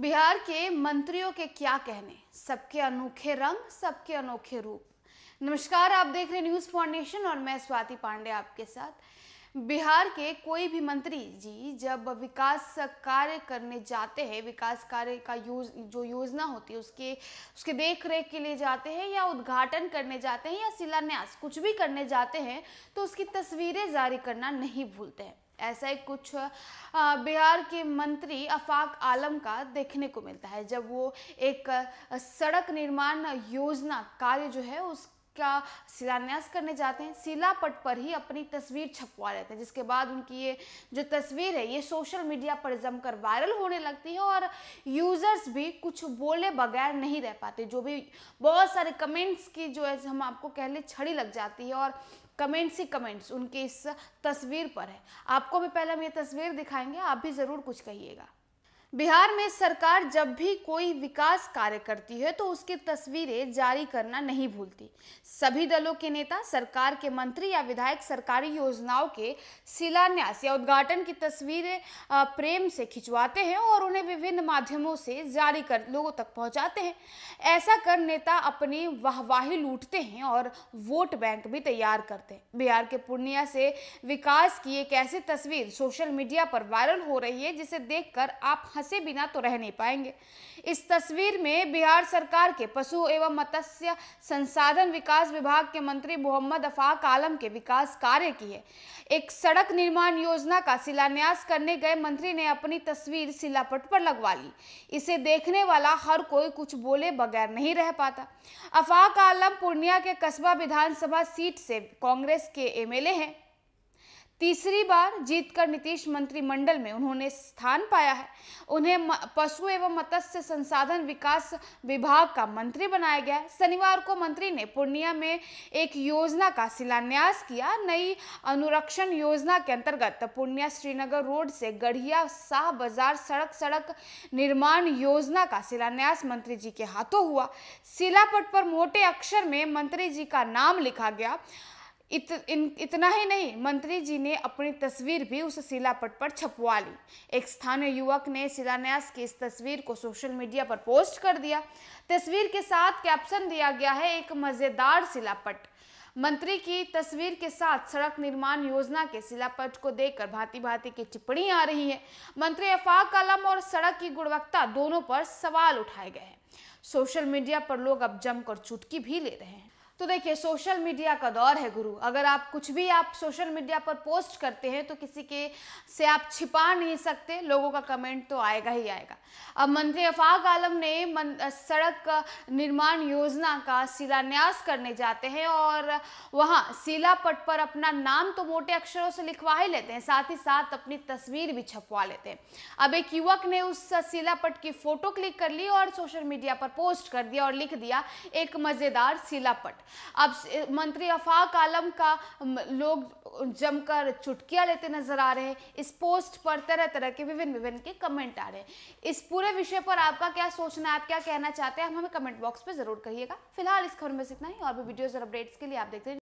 बिहार के मंत्रियों के क्या कहने सबके अनोखे रंग सबके अनोखे रूप नमस्कार आप देख रहे न्यूज़ फाउंडेशन और मैं स्वाति पांडे आपके साथ बिहार के कोई भी मंत्री जी जब विकास कार्य करने जाते हैं विकास कार्य का योज जो योजना होती है उसके उसके देख रेख के लिए जाते हैं या उद्घाटन करने जाते हैं या शिलान्यास कुछ भी करने जाते हैं तो उसकी तस्वीरें जारी करना नहीं भूलते हैं ऐसा ही कुछ बिहार के मंत्री अफाक आलम का देखने को मिलता है जब वो एक सड़क निर्माण योजना कार्य जो है उस का शिलान्यास करने जाते हैं शिलापट पर ही अपनी तस्वीर छपवा लेते हैं जिसके बाद उनकी ये जो तस्वीर है ये सोशल मीडिया पर जमकर वायरल होने लगती है और यूज़र्स भी कुछ बोले बगैर नहीं रह पाते जो भी बहुत सारे कमेंट्स की जो है हम आपको कह लें छड़ी लग जाती है और कमेंट्स ही कमेंट्स उनके इस तस्वीर पर है आपको भी पहले हम ये तस्वीर दिखाएंगे आप भी ज़रूर कुछ कहिएगा बिहार में सरकार जब भी कोई विकास कार्य करती है तो उसकी तस्वीरें जारी करना नहीं भूलती सभी दलों के नेता सरकार के मंत्री या विधायक सरकारी योजनाओं के शिलान्यास या उद्घाटन की तस्वीरें प्रेम से खिंचवाते हैं और उन्हें विभिन्न माध्यमों से जारी कर लोगों तक पहुंचाते हैं ऐसा कर नेता अपनी वाहवाही लूटते हैं और वोट बैंक भी तैयार करते हैं बिहार के पूर्णिया से विकास की एक ऐसी तस्वीर सोशल मीडिया पर वायरल हो रही है जिसे देखकर आप हंसे बिना तो रह नहीं पाएंगे इस तस्वीर में बिहार सरकार के पशु एवं मत्स्य संसाधन विकास विभाग के मंत्री मोहम्मद अफाक आलम के विकास कार्य की है एक सड़क निर्माण योजना का शिलान्यास करने गए मंत्री ने अपनी तस्वीर शिलापट पर लगवा ली इसे देखने वाला हर कोई कुछ बोले बगैर नहीं रह पाता अफाक आलम पूर्णिया के कस्बा विधानसभा सीट से कांग्रेस के एमएलए हैं तीसरी बार जीतकर नीतीश मंत्रिमंडल में उन्होंने स्थान पाया है उन्हें पशु एवं मत्स्य संसाधन विकास विभाग का मंत्री बनाया गया शनिवार को मंत्री ने पूर्णिया में एक योजना का शिलान्यास किया नई अनुरक्षण योजना के अंतर्गत पूर्णिया श्रीनगर रोड से गढ़िया शाह बाजार सड़क सड़क निर्माण योजना का शिलान्यास मंत्री जी के हाथों हुआ शिलापट पर मोटे अक्षर में मंत्री जी का नाम लिखा गया इत, इन, इतना ही नहीं मंत्री जी ने अपनी तस्वीर भी उस शिलापट पर छपवा ली एक स्थानीय युवक ने शिलान्यास की इस तस्वीर को सोशल मीडिया पर पोस्ट कर दिया तस्वीर के साथ कैप्शन दिया गया है एक मज़ेदार शिलापट मंत्री की तस्वीर के साथ सड़क निर्माण योजना के शिलापट को देखकर भांति भांति की टिप्पणी आ रही है मंत्री अफाक कलम और सड़क की गुणवत्ता दोनों पर सवाल उठाए गए हैं सोशल मीडिया पर लोग अब जमकर चुटकी भी ले रहे हैं तो देखिए सोशल मीडिया का दौर है गुरु अगर आप कुछ भी आप सोशल मीडिया पर पोस्ट करते हैं तो किसी के से आप छिपा नहीं सकते लोगों का कमेंट तो आएगा ही आएगा अब मंत्री अफाक आलम ने मन, सड़क निर्माण योजना का शिलान्यास करने जाते हैं और वहाँ शिला पट पर अपना नाम तो मोटे अक्षरों से लिखवा ही लेते हैं साथ ही साथ अपनी तस्वीर भी छपवा लेते हैं अब एक युवक ने उस शिलापट की फोटो क्लिक कर ली और सोशल मीडिया पर पोस्ट कर दिया और लिख दिया एक मज़ेदार शिलापट अब मंत्री अफाक आलम का लोग जमकर चुटकियां लेते नजर आ रहे हैं इस पोस्ट पर तरह तरह के विभिन्न विभिन्न के कमेंट आ रहे हैं इस पूरे विषय पर आपका क्या सोचना है आप क्या कहना चाहते हैं हम हमें कमेंट बॉक्स पर जरूर कहिएगा फिलहाल इस खबर में इतना ही और भी वीडियोज और अपडेट्स के लिए आप देखते हैं